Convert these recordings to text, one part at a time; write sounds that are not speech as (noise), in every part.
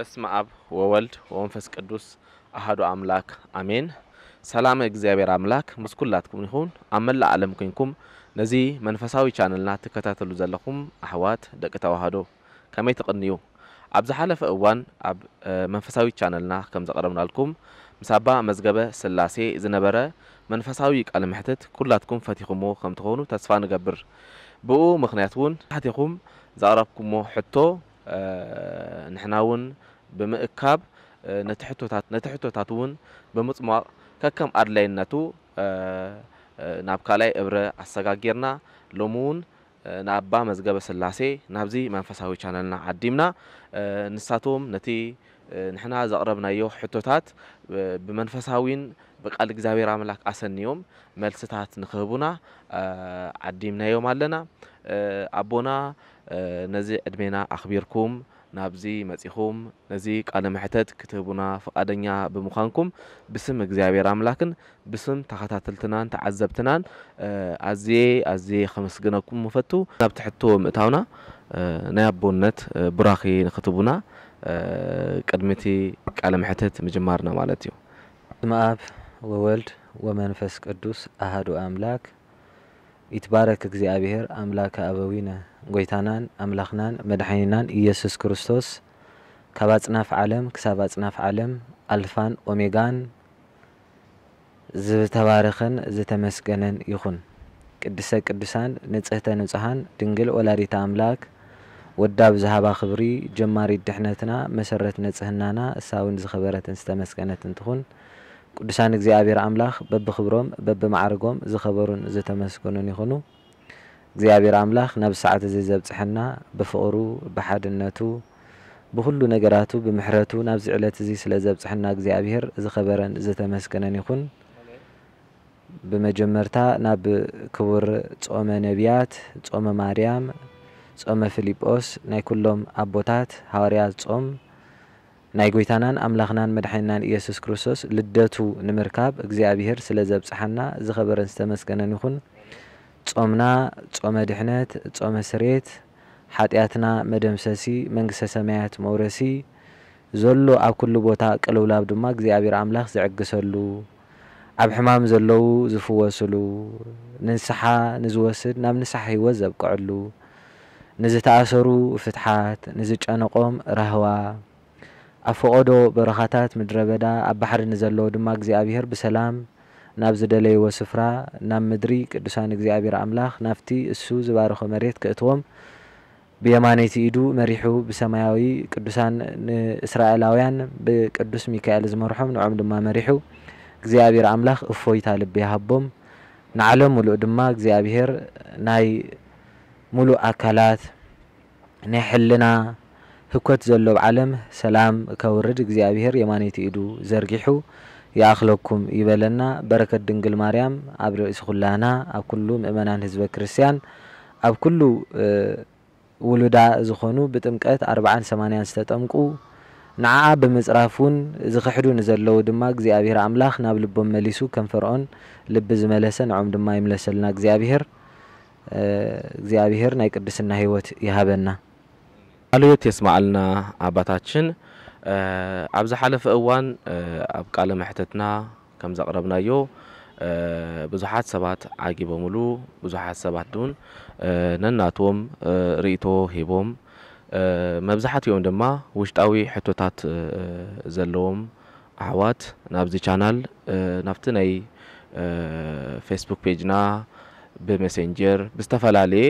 በስመ አብ ወወልድ ወመንፈስ ቅዱስ አህዶ አምላክ አሜን። ሰላም እግዚአብሔር አምላክ ምስኩላትኩም ይኹን ኣብ ዓለም ኮይንኩም ነዚ መንፈሳዊ ቻነልና ትከታተሉ ዘለኹም ኣሕዋት ደቂ ተዋህዶ ከመይ ትቕንዩ ኣብ ዝሓለፈ እዋን ኣብ መንፈሳዊ ቻነልና ከም ዘቐረብናልኩም ምስ ኣባ መዝገበ ስላሴ ዝነበረ መንፈሳዊ ቃል ምሕትት ኩላትኩም ፈቲኹሞ ከም ትኾኑ ተስፋ ንገብር ብኡ ምክንያት እውን ሓቲኹም ዘቕረብኩሞ ሕቶ ንሕና እውን ብምእካብ ነቲ ሕቶታት እውን ብምፅሟቕ ከከም ኣድላይነቱ ናብ ካልኣይ እብረ ኣሰጋጊርና ሎሚ እውን ንኣባ መዝገበ ስላሴ ናብዚ መንፈሳዊ ቻነልና ዓዲምና ንሳቶም ነቲ ንሕና ዘቕረብናዮ ሕቶታት ብመንፈሳዊን ብቃል እግዚኣብሔር ኣምላክ ኣሰኒዮም መልስታት ንክህቡና ዓዲምናዮም ኣለና ኣቦና ነዚ ዕድሜና ኣኽቢርኩም ናብዚ መፂኹም ነዚ ቃለ ምሕተት ክትህቡና ፈቓደኛ ብምዃንኩም ብስም እግዚኣብሔር ኣምላክን ብስም ተኸታተልትናን ተዓዘብትናን ኣዝየ ኣዝየ ከመስግነኩም ምፈቱ ናብ ትሕቶ ምእታውና ናይ ኣቦነት ቡራኺ ንክትቡና ቅድሚ እቲ ቃለ ምሕተት ምጅማርና ማለት እዩ ስመ ወወልድ ወመንፈስ ቅዱስ ኣሃዱ ኣምላክ ይትባረክ እግዚኣብሄር ኣምላክ ኣበዊነ ጎይታናን ኣምላኽናን መድሓኒናን ኢየሱስ ክርስቶስ ካብ ኣጽናፍ ዓለም ክሳብ ኣጽናፍ ዓለም ኣልፋን ኦሜጋን ዝተባርኽን ዝተመስገነን ይኹን ቅድሰ ቅዱሳን ንጽህተ ንጹሓን ድንግል ወላዲታ ኣምላክ ወዳብ ዝሃባ ክብሪ ጀማሪት ድሕነትና መሰረት ነጽህናና እሳውን ዝኸበረትን ዝተመስገነት እንትኹን ቅዱሳን እግዚኣብሔር ኣምላኽ በብክብሮም በብማዕርጎም ዝኸበሩን ዝተመስገኑን ይኹኑ እግዚኣብሔር ኣምላኽ ናብ ሰዓት እዚ ዘብፅሐና ብፍቕሩ ብሓድነቱ ብኩሉ ነገራቱ ብምሕረቱ ናብዚ ዕለት እዚ ስለ ዘብፅሐና እግዚኣብሄር ዝኸበረን ዝተመስገነን ይኹን ብመጀመርታ ናብ ክቡር ጾመ ነቢያት ጾመ ማርያም ጾመ ፊልጶስ ናይ ኩሎም ኣቦታት ሃዋርያት ጾም ናይ ጎይታናን ኣምላኽናን መድሓንናን ኢየሱስ ክርስቶስ ልደቱ ንምርካብ እግዚኣብሄር ስለ ዘብፅሓና ዝኸበረን ዝተመስገነን ይኹን ጾምና ጾመ ድሕነት ጾመ ስሬት ሓጢኣትና መደምሰሲ መንግስተ ሰማያት መውረሲ ዘሎ ኣብ ኩሉ ቦታ ቅልውላብ ድማ እግዚኣብሔር ኣምላኽ ዝዕግሰሉ ኣብ ሕማም ዘለዉ ዝፍወስሉ ንስሓ ንዝወስድ ናብ ንስሓ ሂወት ዘብቅዐሉ ንዝተኣሰሩ ፍትሓት ንዝጨነቆም ረህዋ ኣብ ፈቐዶ በረኻታት ምድረ በዳ ኣብ ባሕሪ ንዘለዉ ድማ እግዚኣብሄር ብሰላም ናብ ዝደለይዎ ስፍራ ናብ ምድሪ ቅዱሳን እግዚኣብሔር ኣምላኽ ናብቲ እሱ ዝባርኾ መሬት ክእትዎም ብየማነይቲ ኢዱ መሪሑ ብሰማያዊ ቅዱሳን ንእስራኤላውያን ብቅዱስ ሚካኤል ዝመርሖም ንዖም ድማ መሪሑ እግዚኣብሔር ኣምላኽ እፎይታ ልቢ ይሃቦም ንዓለም ሙሉእ ድማ እግዚኣብሄር ናይ ሙሉእ ኣካላት ናይ ሕልና ህኮት ዘሎ ዓለም ሰላም ከውርድ እግዚኣብሄር የማነይቲ ኢዱ ዘርጊሑ ይኣኽለኩም ይበለና በረከት ድንግል ማርያም ኣብ ርእሲ ኩላና ኣብ ኩሉ ምእመናን ህዝበ ክርስትያን ኣብ ኩሉ ውሉዳ ዝኾኑ ብጥምቀት ኣርባዓን ሰማንያን ዝተጠምቁ ንዓኣ ብምፅራፍ እውን ዝክሕዱ ንዘለዉ ድማ እግዚኣብሄር ኣምላኽ ናብ ልቦም መሊሱ ከም ፈርኦን ልቢ ዝመለሰ ንዖም ድማ ይምለሰልና እግዚኣብሄር እግዚኣብሄር ናይ ቅድስና ሂወት ይሃበና ኣልዮት የስማዓልና ኣባታችን ኣብ ዝሓለፈ እዋን ኣብ ቃለ መሕተትና ከም ዘቕረብናዮ ብዙሓት ሰባት ዓጊቦምሉ ብዙሓት ሰባት እውን ነናትዎም ርእቶ ሂቦም መብዛሕትኦም ድማ ውሽጣዊ ሕቶታት ዘለዎም ኣሕዋት ናብዚ ቻናል ናብቲ ናይ ፌስቡክ ፔጅና ብሜሴንጀር ብዝተፈላለየ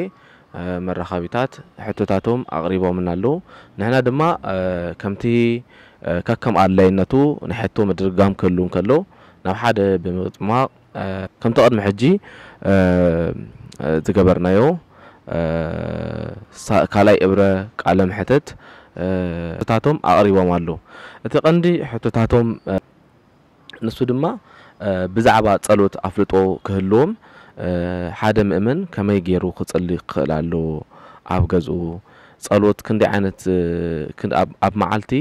መራኸቢታት ሕቶታቶም ኣቕሪቦምና ኣለዉ ንሕና ድማ ከምቲ ከከም ኣድላይነቱ ንሕቶ ምድርጋም ክህሉ ከሎ ናብ ሓደ ብምጥማቕ ከምቲ ቅድሚ ሕጂ ዝገበርናዮ ካልኣይ እብረ ቃለ ምሕተት ሕቶታቶም ኣቕሪቦም ኣሎ እቲ ቀንዲ ሕቶታቶም ንሱ ድማ ብዛዕባ ፀሎት ኣፍልጦ ክህልዎም ሓደ ምእመን ከመይ ገይሩ ክፅሊ ክኽእል ኣሎ ኣብ ገዝኡ ፀሎት ክንደይ ዓይነት ኣብ መዓልቲ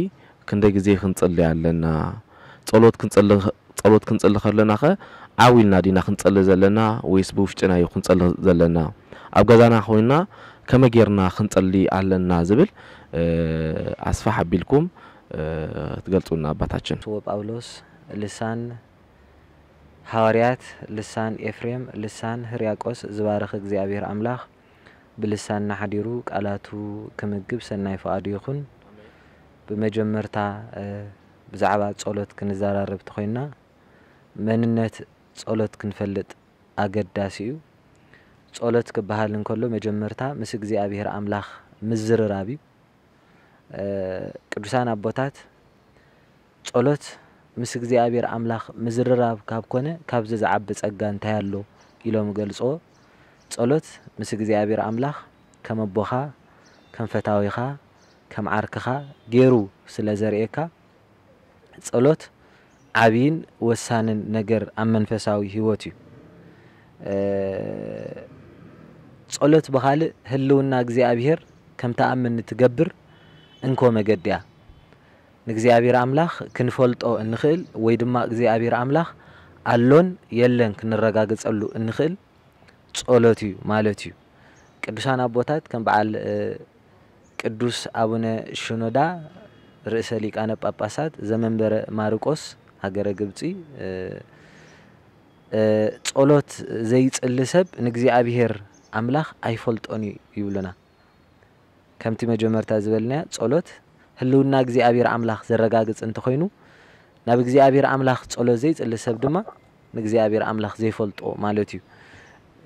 ክንደይ ግዜ ክንፅሊ ኣለና ፀሎት ክንፅሊ ከለና ኸ ዓብ ዲና ክንጸሊ ዘለና ወይስ ብውሽጢና እዩ ክንጸሊ ዘለና ኣብ ገዛና ኮይና ከመይ ጌርና ክንጸሊ ኣለና ዝብል ኣስፋሕ ኣቢልኩም ትገልፁና ኣባታችን ስወ ጳውሎስ ልሳን ሃዋርያት ልሳን ኤፍሬም ልሳን ህርያቆስ ዝባረኽ እግዚኣብሔር ኣምላኽ ብልሳንና ሓዲሩ ቃላቱ ክምግብ ሰናይ ፍቓዱ ይኹን ብመጀመርታ ብዛዕባ ጸሎት ክንዘራርብ ኮይንና መንነት ጸሎት ክንፈልጥ ኣገዳሲ እዩ ጸሎት ክበሃል እንከሎ መጀመርታ ምስ እግዚኣብሔር ኣምላኽ ምዝርራብ እዩ ቅዱሳን ኣቦታት ጸሎት ምስ እግዚኣብሔር ኣምላኽ ምዝርራብ ካብ ኮነ ካብዚ ዝዓቢ ፀጋ እንታይ ኣሎ ኢሎም ገልፆ ፀሎት ምስ እግዚኣብሔር ኣምላኽ ከም ኣቦኻ ከም ፈታዊኻ ከም ዓርክኻ ገይሩ ስለ ዘርእካ ፀሎት ዓብይን ወሳንን ነገር ኣብ መንፈሳዊ ሂወት እዩ ፀሎት ብካልእ ህልውና እግዚኣብሄር ከም ተኣምን እትገብር እንኮ መገዲ እያ ንእግዚኣብሔር ኣምላኽ ክንፈልጦ እንኽእል ወይ ድማ እግዚኣብሔር ኣምላኽ ኣሎን የለን ክንረጋገፀሉ እንኽእል ጸሎት እዩ ማለት እዩ ቅዱሳን ኣቦታት ከም በዓል ቅዱስ ኣቡነ ሽኖዳ ርእሰ ሊቃነ ጳጳሳት ዘመንበረ ማርቆስ ሃገረ ግብፂ ጸሎት ዘይጽሊ ሰብ ንእግዚኣብሔር ኣምላኽ ኣይፈልጦን እዩ ይብሉና ከምቲ መጀመርታ ዝበልና ጸሎት ህልውና እግዚኣብሔር ኣምላኽ ዘረጋግፅ እንተኮይኑ ናብ እግዚኣብሔር ኣምላኽ ጸሎት ዘይፅሊ ሰብ ድማ ንእግዚኣብሔር ኣምላኽ ዘይፈልጦ ማለት እዩ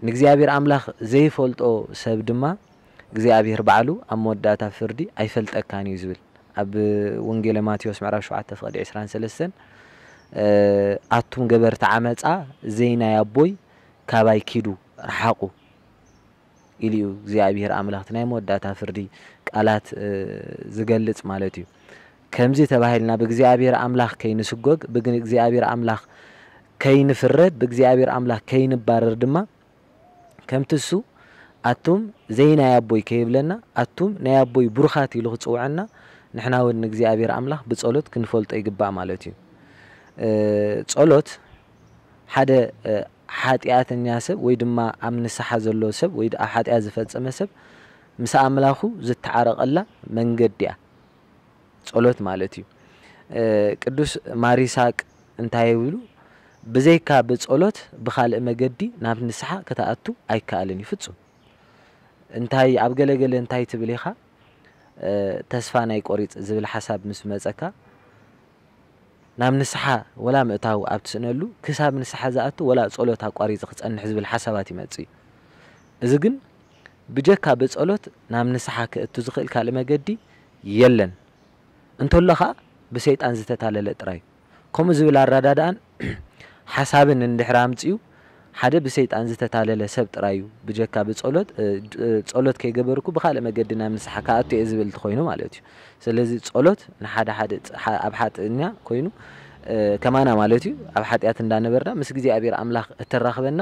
ንእግዚኣብሔር ኣምላኽ ዘይፈልጦ ሰብ ድማ እግዚኣብሔር በዕሉ ኣብ መወዳእታ ፍርዲ ኣይፈልጠካን እዩ ዝብል ኣብ ወንጌለ ማቴዎስ ምዕራፍ 7 ፍቅዲ 23 ኣቱም ገበርቲ ዓመፃ ዘይናይ ኣቦይ ካባይ ኪዱ ረሓቑ ኢሉ እዩ እግዚኣብሔር ኣምላኽቲ ናይ መወዳእታ ፍርዲ ቃላት ዝገልጽ ማለት እዩ ከምዚ ተባሂልና ብእግዚኣብሔር ኣምላኽ ከይንስጎግ ብእግዚኣብሔር ኣምላኽ ከይንፍረድ ብእግዚኣብሔር ኣምላኽ ከይንባረር ድማ ከምቲ እሱ ኣቱም ዘይናይ ኣቦይ ከይብለና ኣቱም ናይ ኣቦይ ቡሩኻት ኢሉ ክፅውዐና ንሕና እውን ንእግዚኣብሔር ኣምላኽ ብፀሎት ክንፈልጦ ይግባእ ማለት እዩ ጸሎት ሓደ ሓጢኣተኛ ሰብ ወይ ድማ ኣብ ንስሓ ዘሎ ሰብ ወይ ኣብ ሓጢኣት ዝፈፀመ ሰብ ምስ ኣምላኹ ዝተዓረቐላ መንገዲ እያ ጸሎት ማለት እዩ ቅዱስ ማሪሳቅ እንታይ ይብሉ ብዘይካ ብጸሎት ብኻልእ መገዲ ናብ ንስሓ ክተኣቱ ኣይከኣልን እዩ ፍጹም እንታይ ኣብ ገለገለ እንታይ ትብል ኢኻ ተስፋ ናይ ቆሪፅ ዝብል ሓሳብ ምስ መፀካ ናብ ንስሓ ወላ ምእታዊ ኣብ ትስእነሉ ክሳብ ንስሓ ዝኣቱ ወላ ጸሎት ኣቋሪፂ ክፀንሕ ዝብል ሓሳባት ይመፅ እዩ እዚ ግን ብጀካ ብጸሎት ናብ ንስሓ ክእቱ ዝኽእል ካልእ መገዲ የለን እንተሎ ኸዓ ብሰይጣን ዝተታለለ ጥራይ እዩ ከምኡ ዝብል ኣረዳድኣን (clears throat) ሓሳብን እንድሕር ኣምፅኡ ሓደ ብሰይጣን ዝተታለለ ሰብ ጥራይ እዩ ብጀካ ብፀሎት ፀሎት ከይገበርኩ ብካልእ መገዲ ናብ ንስሓ ክኣቱ እየ ዝብል ኮይኑ ማለት እዩ ስለዚ ፀሎት ኣብ ሓጥእኛ ኮይኑ ከማና ማለት እዩ ኣብ ሓጢኣት እንዳነበርና ምስ ግዜ ኣብር ኣምላኽ እተራኽበና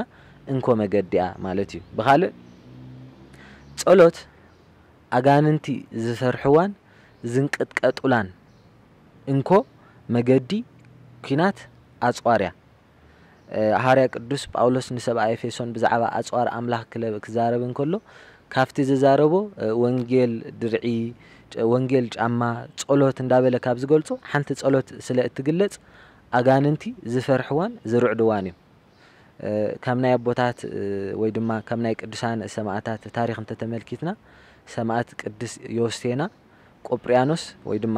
እንኮ መገዲያ ማለት እዩ ብካልእ ጸሎት ኣጋንንቲ ዝሰርሕዋን ዝንቅጥቀጡላን እንኮ መገዲ ኩናት ኣፅዋር ሃርያ ቅዱስ ጳውሎስ ንሰብኣ ኤፌሶን ብዛዕባ ኣፅዋር ኣምላኽ ክዛረብ እንከሎ ካብቲ ዝዛረቦ ወንጌል ድርዒ ወንጌል ጫማ ጸሎት እንዳበለ ካብ ዝገልጾ ሓንቲ ጸሎት ስለ እትግለጽ ኣጋንንቲ ዝፈርሕዋን ዝርዕድዋን እዩ ከም ናይ ኣቦታት ወይ ድማ ከም ናይ ቅዱሳን ሰማእታት ታሪክ እንተተመልኪትና ሰማእት ቅዱስ ዮስቴና ቆጵርያኖስ ወይ ድማ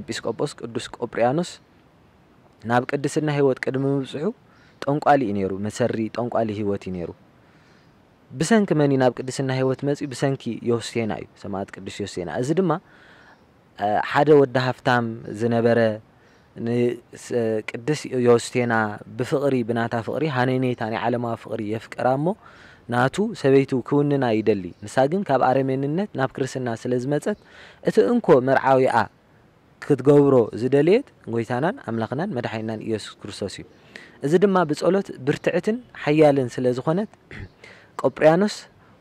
ኤጲስቆጶስ ቅዱስ ቆጵርያኖስ ናብ ቅድስና ሂወት ቅድሚ ምብፅሑ ጠንቋሊ እዩ ነይሩ መሰሪ ጠንቋሊ ሂወት እዩ ነይሩ ብሰንኪ መኒ ናብ ቅድስና ሂወት መፅኡ ብሰንኪ ዮስቴና እዩ ሰማእት ቅዱስ ዮስቴና እዚ ድማ ሓደ ወዲ ሃፍታም ዝነበረ ንቅድስ ዮስቴና ብፍቅሪ ብናታ ፍቅሪ ሃነኔታ ናይ ዓለማዊ ፍቅሪ የፍቅራ እሞ ናቱ ሰበይቱ ክውንና ይደሊ ንሳ ግን ካብ ኣረሜንነት ናብ ክርስትና ስለ ዝመፀት እቲ እንኮ መርዓዊኣ ክትገብሮ ዝደልየት ጎይታናን ኣምላኽናን መድሓይናን ኢየሱስ ክርስቶስ እዩ እዚ ድማ ብጸሎት ብርትዕትን ሓያልን ስለ ዝኾነት (clears throat) ቆጵርያኖስ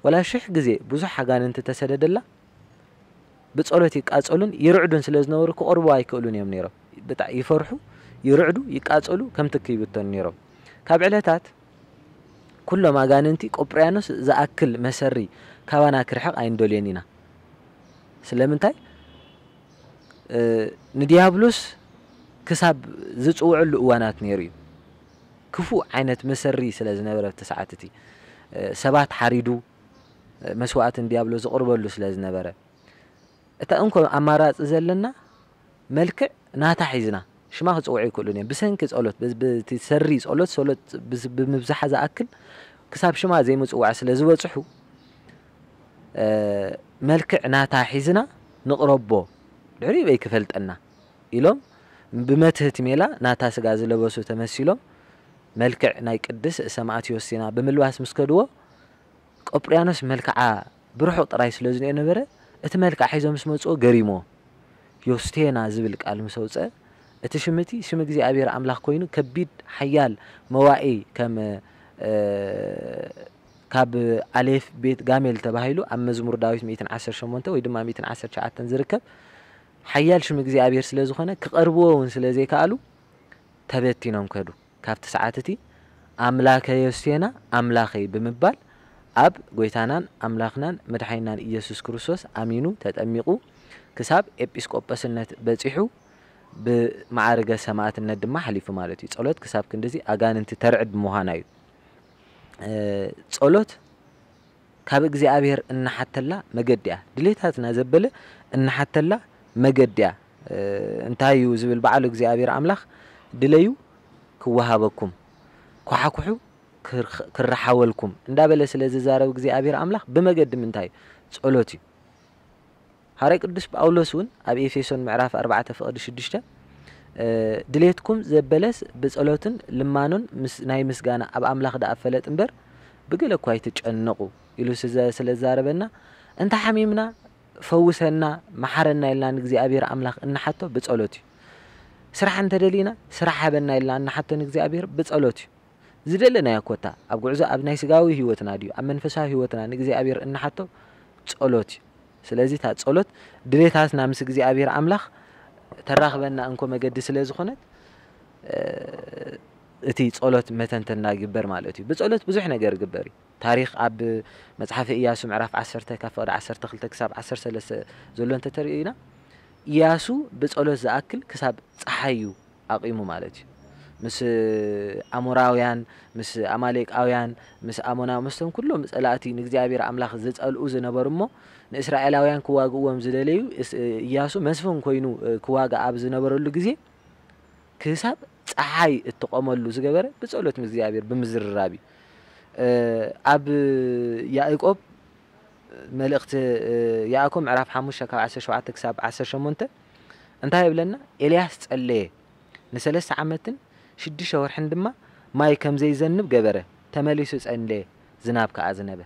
ወላ ሽሕ ግዜ ብዙሕ ሓጋንንቲ ተሰደደላ ብጸሎት ይቃጸሉን ይርዕዱን ስለ ዝነበሩ ክቕርቡ ኣይክእሉን እዮም ነይሮም ብጣዕ ይፈርሑ ይርዕዱ ይቃፀሉ ትክ ክይብተኑ ነይሮም ካብ ዕለታት ኩሎም ኣጋንንቲ ቆጵርያኖስ ዝኣክል መሰሪ ካባና ክርሕቕ ኣይንደልየን ኢና ስለምንታይ ንዲያብሎስ ክሳብ ዝፅውዐሉ እዋናት ነይሩ እዩ ክፉእ ዓይነት መሰሪ ስለ ዝነበረ ተሰዓት እቲ ሰባት ሓሪዱ መስዋእትን ዲያብሎ ዝቕርበሉ ስለ ዝነበረ እታ እንኮ ኣማራፂ ዘለና መልክዕ ናታ ሒዝና ሽማ ክፀውዑ ይክእሉን እዮም ብሰንኪ ፀሎት ሰሪ ፀሎት ሰሎት ብምብዛሓ ዝኣክል ክሳብ ሽማ ዘይምፅዋዕ ስለ ዝበፅሑ መልክዕ ናታ ሒዝና ንቕረቦ ድሕሪ በይክፈልጠና ኢሎም ብመትህቲ ሜላ ናታ ስጋ ዝለበሱ ተመሲሎም መልክዕ ናይ ቅድስ ሰማዕት ወሲና ብምልባስ ምስ ከድዎ ቆጵርያኖስ መልክዓ ብርሑቕ ጥራይ ስለ ዝኒኦ ነበረ እቲ መልክዕ ሒዞም ምስ መፅኡ ገሪሞዎ ዮስቴና ዝብል ቃል ምስ ኣውፀአ እቲ ሽምቲ ሽም እግዚኣብሔር ኣምላኽ ኮይኑ ከቢድ ሓያል መዋኢ ከም ካብ ኣሌፍ ቤት ጋሜል ተባሂሉ ኣብ መዝሙር ዳዊት 118 ወይ ድማ 119 ዝርከብ ሓያል ሽም እግዚኣብሔር ስለ ዝኾነ ክቐርብዎ እውን ስለ ዘይከኣሉ ተበቲኖም ከዱ ካብቲ ሰዓት እቲ ኣምላኸ ዮስቴና ኣምላኸይ ብምባል ኣብ ጎይታናን ኣምላኽናን መድሓይናን ኢየሱስ ክርስቶስ ኣሚኑ ተጠሚቑ ክሳብ ኤጲስቆጶስነት በፂሑ ብማዕርገ ሰማእትነት ድማ ሓሊፉ ማለት እዩ ጸሎት ክሳብ ክንዲዚ ኣጋንንቲ ተርዕድ ምዃና እዩ ጸሎት ካብ እግዚኣብሔር እናሓተላ መገዲ እያ ድሌታትና ዘበለ እናሓተላ መገዲ እያ እንታይ እዩ ዝብል በዓሉ እግዚኣብሔር ኣምላኽ ድለዩ ክወሃበኩም ኳሓኩሑ ክረሓወልኩም እንዳበለ ስለ ዝዛረብ እግዚኣብሔር ኣምላኽ ብመገዲ ምንታይ እዩ ጸሎት እዩ ሃራይ ቅዱስ ጳውሎስ እውን ኣብ ኤፌሶን ምዕራፍ 4 ፍቕዲ 6 ድሌትኩም ዘበለስ ብጸሎትን ልማኖን ናይ ምስጋና ኣብ ኣምላኽ ዳ ኣፈለጥ እምበር ብገለ እኳ ይትጨነቑ ኢሉ ስለ ዛረበና እንታ ሓሚምና ፈውሰና መሓረና ኢልና ንእግዚኣብሔር ኣምላኽ እናሓቶ ብጸሎት እዩ ስራሕ እንተደሊና ስራሕ ሃበና ኢልና እናሓቶ ንእግዚኣብሔር ብጸሎት እዩ ዝደለናዮ ኮታ ኣብ ጉዕዞ ኣብ ናይ ስጋዊ ሂወትና ድዩ ኣብ መንፈሳዊ ሂወትና ንእግዚኣብሔር እናሓቶ ጸሎት እዩ ስለዚ እታ ጸሎት ድሌታትና ምስ እግዚኣብሔር ኣምላኽ ተራኽበና እንኮ መገዲ ስለ ዝኾነት እቲ ጸሎት መተንተና ግበር ማለት እዩ ብጸሎት ብዙሕ ነገር ግበር እዩ ታሪክ ኣብ መፅሓፍ እያሱ ምዕራፍ 1 ካብ ፍቕዲ 12 ክሳብ 13 ዘሎ እንተተሪእዩ ኢና እያሱ ብጸሎት ዝኣክል ክሳብ ፀሓይ እዩ ኣቒሙ ማለት እዩ ምስ ኣሞራውያን ምስ ኣማሌቃውያን ምስ ኣሞና መስቶም ኩሎም ፀላእቲ ንእግዚኣብሔር ኣምላኽ ዘፀልኡ ዝነበሩ እሞ ንእስራኤላውያን ክዋግእዎም ዝደለዩ እያሱ መስፍን ኮይኑ ክዋግእ ኣብ ዝነበረሉ ግዜ ክሳብ ፀሓይ እትቆመሉ ዝገበረ ብፀሎት እግዚኣብሔር ብምዝርራብ እዩ ኣብ ያእቆብ መልእኽቲ ያእኮብ ምዕራፍ 5 ካብ 17 ክሳብ 18 እንታይ ይብለና ኤልያስ ፀለየ ንሰለስተ ዓመትን ሽዱሽተ ወርሕን ድማ ማይ ከም ዘይዘንብ ገበረ ተመሊሱ ፀንለየ ዝናብ ከዓ ዝነበ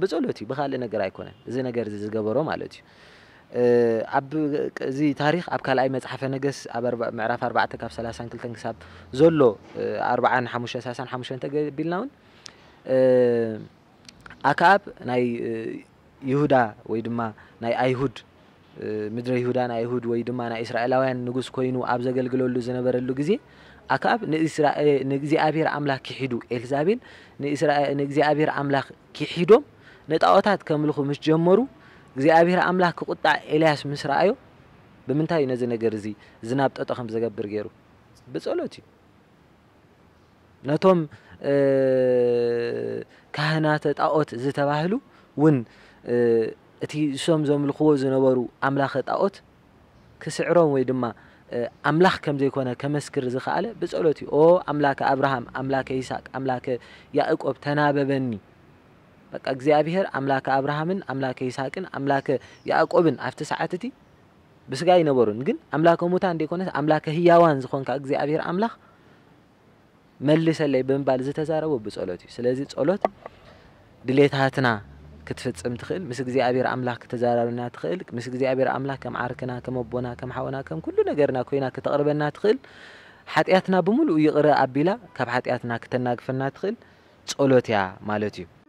ብፀሎት እዩ ብካልእ ነገር ኣይኮነን እዚ ነገር እዚ ዝገበሮ ማለት እዩ ኣብዚ ታሪክ ኣብ ካልኣይ መፅሓፈ ነገስ ኣብ ምዕራፍ 4 ካብ ክልተን ክሳብ ዘሎ ኣርባዓን ሳሳን ሓሙሽተ ገቢልና እውን ኣክኣብ ናይ ይሁዳ ወይ ድማ ናይ ኣይሁድ ምድሪ ይሁዳ ናይ ኣይሁድ ወይ ድማ ናይ እስራኤላውያን ንጉስ ኮይኑ ኣብ ዘገልግለሉ ዝነበረሉ ግዜ ኣካብ ንእግዚኣብሔር ኣምላኽ ክሒዱ ኤልዛቤል ንእግዚኣብሔር ኣምላኽ ክሒዶም ንጣዖታት ከምልኹ ምስ ጀመሩ እግዚኣብሔር ኣምላኽ ክቁጣዕ ኤልያስ ምስ ረኣዮ ብምንታይ እዩ ነዚ ነገር እዚ ዝናብ ጠጦ ከም ዘገብር ገይሩ ብፀሎት እዩ ነቶም ካህናተ ጣዖት ዝተባህሉ እውን እቲ እሶም ዘምልኽዎ ዝነበሩ ኣምላኸ ጣዖት ክስዕሮም ወይ ድማ ኣምላኽ ከም ዘይኮነ ከመስክር ዝኽኣለ ብፀሎት እዩ ኦ ኣምላከ ኣብርሃም ኣምላከ ይስቅ ኣምላከ ያእቆብ ተናበበኒ በቃ እግዚኣብሄር ኣምላከ ኣብርሃምን ኣምላከ ይስቅን ኣምላከ ያእቆብን ኣብቲ ሰዓት እቲ ብስጋ ይነበሩን ግን ኣምላከ ሙታ እንደይኮነ ኣምላከ ህያዋን ዝኮንካ እግዚኣብሄር ኣምላኽ መልሰለይ ብምባል ዝተዛረቡ ብፀሎት እዩ ስለዚ ፀሎት ድሌታትና ክትፍፅም ትኽእል ምስ እግዚኣብሔር ኣምላኽ ክተዘራርብና ትኽእል ምስ እግዚኣብሔር ኣምላኽ ከም ዓርክና ከም ኣቦና ከም ሓወና ከም ኩሉ ነገርና ኮይና ክተቕርበና ትኽእል ሓጢኣትና ብምሉእ ይቕረ ኣቢላ ካብ ሓጢኣትና ክተናግፈና ትኽእል ጸሎት እያ ማለት እዩ